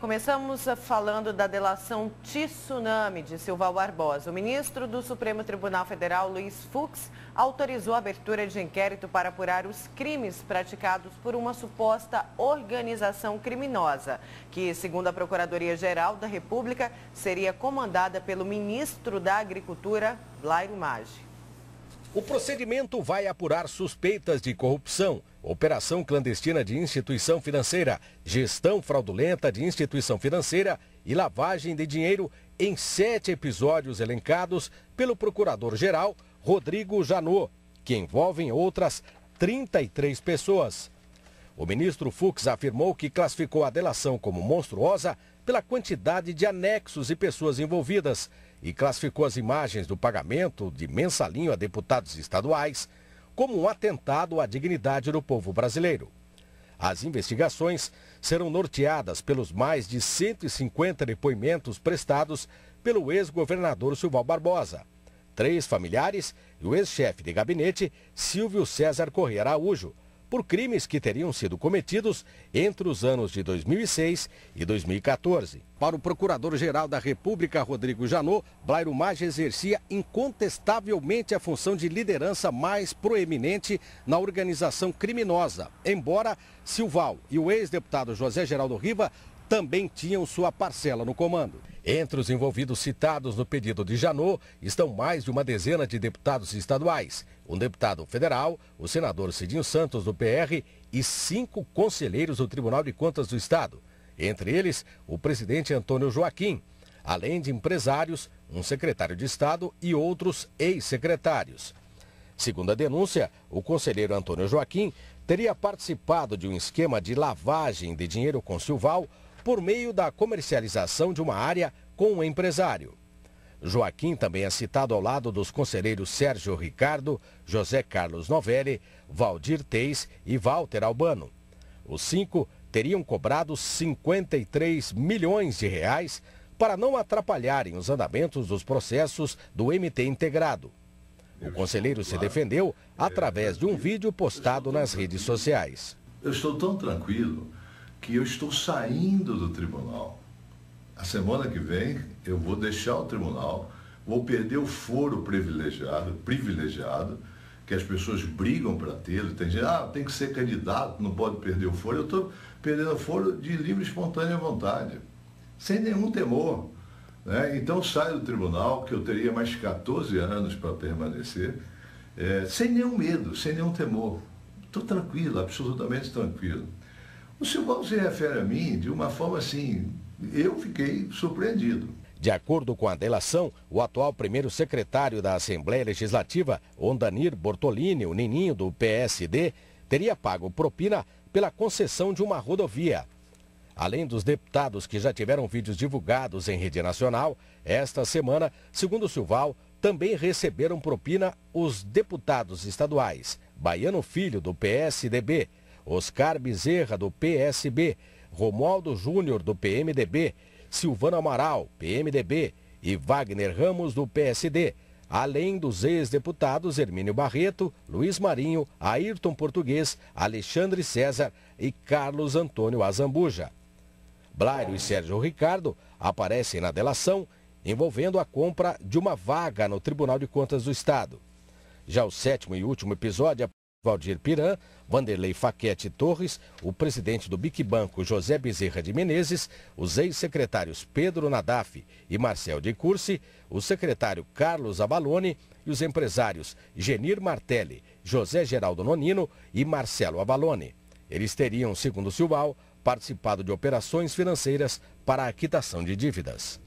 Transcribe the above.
Começamos eh, falando da delação tsunami de Silval Barbosa. O ministro do Supremo Tribunal Federal, Luiz Fux, autorizou a abertura de inquérito para apurar os crimes praticados por uma suposta organização criminosa, que, segundo a Procuradoria-Geral da República, seria comandada pelo ministro da Agricultura, Blairo Maggi. O procedimento vai apurar suspeitas de corrupção, operação clandestina de instituição financeira, gestão fraudulenta de instituição financeira e lavagem de dinheiro em sete episódios elencados pelo procurador-geral Rodrigo Janot, que envolvem outras 33 pessoas. O ministro Fux afirmou que classificou a delação como monstruosa pela quantidade de anexos e pessoas envolvidas e classificou as imagens do pagamento de mensalinho a deputados estaduais como um atentado à dignidade do povo brasileiro. As investigações serão norteadas pelos mais de 150 depoimentos prestados pelo ex-governador Silval Barbosa, três familiares e o ex-chefe de gabinete Silvio César Correia Araújo, por crimes que teriam sido cometidos entre os anos de 2006 e 2014. Para o Procurador-Geral da República, Rodrigo Janot, Blairo Maggi exercia incontestavelmente a função de liderança mais proeminente na organização criminosa, embora Silval e o ex-deputado José Geraldo Riva também tinham sua parcela no comando. Entre os envolvidos citados no pedido de Janot estão mais de uma dezena de deputados estaduais, um deputado federal, o senador Cidinho Santos do PR e cinco conselheiros do Tribunal de Contas do Estado. Entre eles, o presidente Antônio Joaquim, além de empresários, um secretário de Estado e outros ex-secretários. Segundo a denúncia, o conselheiro Antônio Joaquim teria participado de um esquema de lavagem de dinheiro com silval por meio da comercialização de uma área com um empresário. Joaquim também é citado ao lado dos conselheiros Sérgio Ricardo, José Carlos Novelli, Valdir Teis e Walter Albano. Os cinco teriam cobrado 53 milhões de reais para não atrapalharem os andamentos dos processos do MT integrado. O conselheiro se defendeu através de um vídeo postado nas redes sociais. Eu estou tão tranquilo que eu estou saindo do tribunal. A semana que vem eu vou deixar o tribunal, vou perder o foro privilegiado, privilegiado que as pessoas brigam para tê-lo. Tem gente, ah, tem que ser candidato, não pode perder o foro. Eu estou perdendo o foro de livre e espontânea vontade, sem nenhum temor. Né? Então saio do tribunal, que eu teria mais 14 anos para permanecer, é, sem nenhum medo, sem nenhum temor. Estou tranquilo, absolutamente tranquilo. O Silvão se refere a mim de uma forma assim, eu fiquei surpreendido. De acordo com a delação, o atual primeiro secretário da Assembleia Legislativa, Ondanir Bortolini, o nininho do PSD, teria pago propina pela concessão de uma rodovia. Além dos deputados que já tiveram vídeos divulgados em rede nacional, esta semana, segundo Silval, também receberam propina os deputados estaduais Baiano Filho, do PSDB, Oscar Bezerra, do PSB, Romualdo Júnior, do PMDB Silvano Amaral, PMDB, e Wagner Ramos, do PSD, além dos ex-deputados Hermínio Barreto, Luiz Marinho, Ayrton Português, Alexandre César e Carlos Antônio Azambuja. Blairo e Sérgio Ricardo aparecem na delação envolvendo a compra de uma vaga no Tribunal de Contas do Estado. Já o sétimo e último episódio é Valdir Piran, Vanderlei Faquete Torres, o presidente do Banco José Bezerra de Menezes, os ex-secretários Pedro Nadaf e Marcel de Cursi, o secretário Carlos Abalone e os empresários Genir Martelli, José Geraldo Nonino e Marcelo Abalone. Eles teriam, segundo Silval, participado de operações financeiras para a quitação de dívidas.